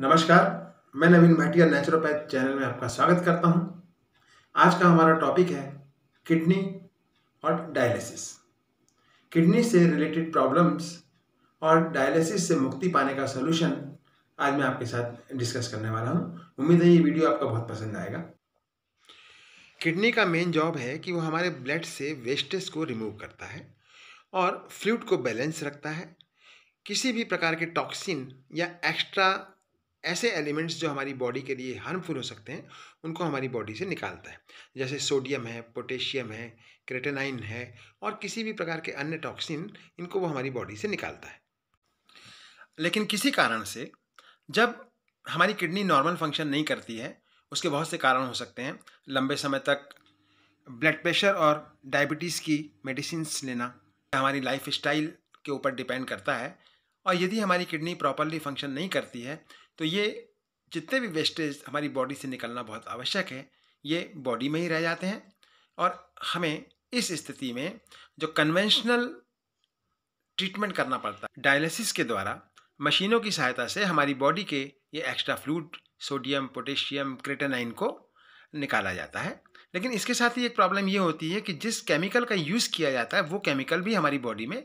नमस्कार मैं नवीन Bhatia naturopath channel में आपका स्वागत करता हूं। आज का हमारा टॉपिक है किडनी और डायलिसिस किडनी से रिलेटेड प्रॉब्लम्स और डायलिसिस से मुक्ति पाने का सलूशन आज मैं आपके साथ डिस्कस करने वाला हूं। उम्मीद है ये वीडियो आपका बहुत पसंद आएगा किडनी का मेन जॉब है कि वो हमारे ब्लड से वेस्टेज को रिमूव करता है और फ्लूड को बैलेंस रखता है किसी भी प्रकार के टॉक्सिन या एक्स्ट्रा ऐसे एलिमेंट्स जो हमारी बॉडी के लिए हार्मफुल हो सकते हैं उनको हमारी बॉडी से निकालता है जैसे सोडियम है पोटेशियम है क्रेटेनाइन है और किसी भी प्रकार के अन्य टॉक्सिन इनको वो हमारी बॉडी से निकालता है लेकिन किसी कारण से जब हमारी किडनी नॉर्मल फंक्शन नहीं करती है उसके बहुत से कारण हो सकते हैं लंबे समय तक ब्लड प्रेशर और डायबिटीज़ की मेडिसिन लेना हमारी लाइफ स्टाइल के ऊपर डिपेंड करता है और यदि हमारी किडनी प्रॉपरली फंक्शन नहीं करती है तो ये जितने भी वेस्टेज हमारी बॉडी से निकलना बहुत आवश्यक है ये बॉडी में ही रह जाते हैं और हमें इस स्थिति में जो कन्वेंशनल ट्रीटमेंट करना पड़ता है डायलिसिस के द्वारा मशीनों की सहायता से हमारी बॉडी के ये extra fluid sodium potassium creatinine को निकाला जाता है लेकिन इसके साथ ही एक प्रॉब्लम ये होती है कि जिस केमिकल का यूज़ किया जाता है वो केमिकल भी हमारी बॉडी में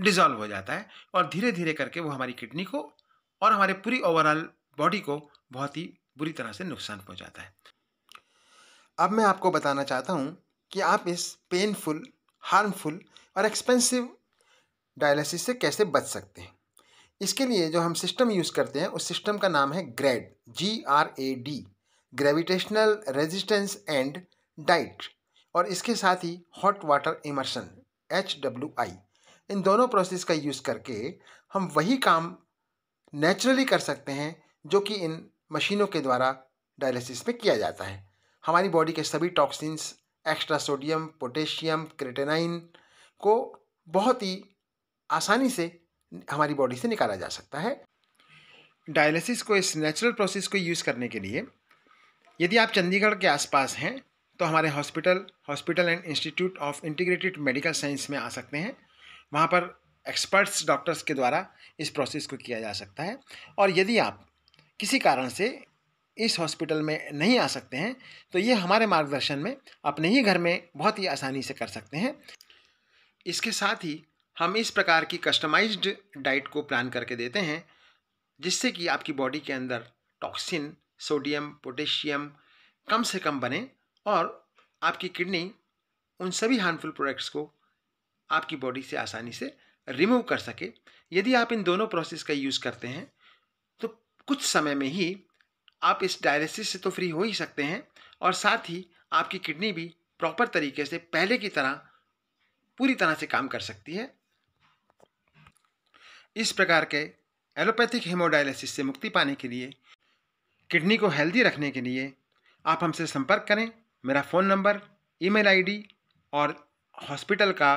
डिज़ोल्व हो जाता है और धीरे धीरे करके वो हमारी किडनी को और हमारे पूरी ओवरऑल बॉडी को बहुत ही बुरी तरह से नुकसान पहुंचाता है अब मैं आपको बताना चाहता हूँ कि आप इस पेनफुल हार्मफुल और एक्सपेंसिव डायलिसिस से कैसे बच सकते हैं इसके लिए जो हम सिस्टम यूज़ करते हैं उस सिस्टम का नाम है grad G R A D gravitational resistance and diet और इसके साथ ही hot water immersion H W I इन दोनों प्रोसेस का यूज़ करके हम वही काम नेचुरली कर सकते हैं जो कि इन मशीनों के द्वारा डायलिसिस में किया जाता है हमारी बॉडी के सभी toxins extra sodium potassium creatinine को बहुत ही आसानी से हमारी बॉडी से निकाला जा सकता है डायलिसिस को इस नेचुरल प्रोसेस को यूज़ करने के लिए यदि आप चंडीगढ़ के आसपास हैं तो हमारे hospital hospital and institute of integrated medical science में आ सकते हैं वहाँ पर एक्सपर्ट्स डॉक्टर्स के द्वारा इस प्रोसेस को किया जा सकता है और यदि आप किसी कारण से इस हॉस्पिटल में नहीं आ सकते हैं तो ये हमारे मार्गदर्शन में अपने ही घर में बहुत ही आसानी से कर सकते हैं इसके साथ ही हम इस प्रकार की कस्टमाइज्ड डाइट को प्लान करके देते हैं जिससे कि आपकी बॉडी के अंदर टॉक्सिन सोडियम पोटेशियम कम से कम बने और आपकी किडनी उन सभी हार्मफुल प्रोडक्ट्स को आपकी बॉडी से आसानी से रिमूव कर सके यदि आप इन दोनों प्रोसेस का यूज़ करते हैं तो कुछ समय में ही आप इस डायलिसिस से तो फ्री हो ही सकते हैं और साथ ही आपकी किडनी भी प्रॉपर तरीके से पहले की तरह पूरी तरह से काम कर सकती है इस प्रकार के एलोपैथिक हेमोडायलिसिस से मुक्ति पाने के लिए किडनी को हेल्दी रखने के लिए आप हमसे संपर्क करें मेरा फ़ोन नंबर ईमेल आईडी और हॉस्पिटल का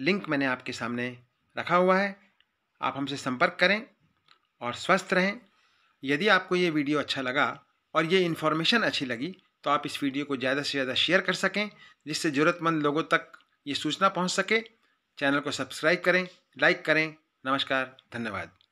लिंक मैंने आपके सामने रखा हुआ है आप हमसे संपर्क करें और स्वस्थ रहें यदि आपको ये वीडियो अच्छा लगा और ये इन्फॉर्मेशन अच्छी लगी तो आप इस वीडियो को ज़्यादा से ज़्यादा शेयर कर सकें जिससे ज़रूरतमंद लोगों तक ये सूचना पहुंच सके चैनल को सब्सक्राइब करें लाइक करें नमस्कार धन्यवाद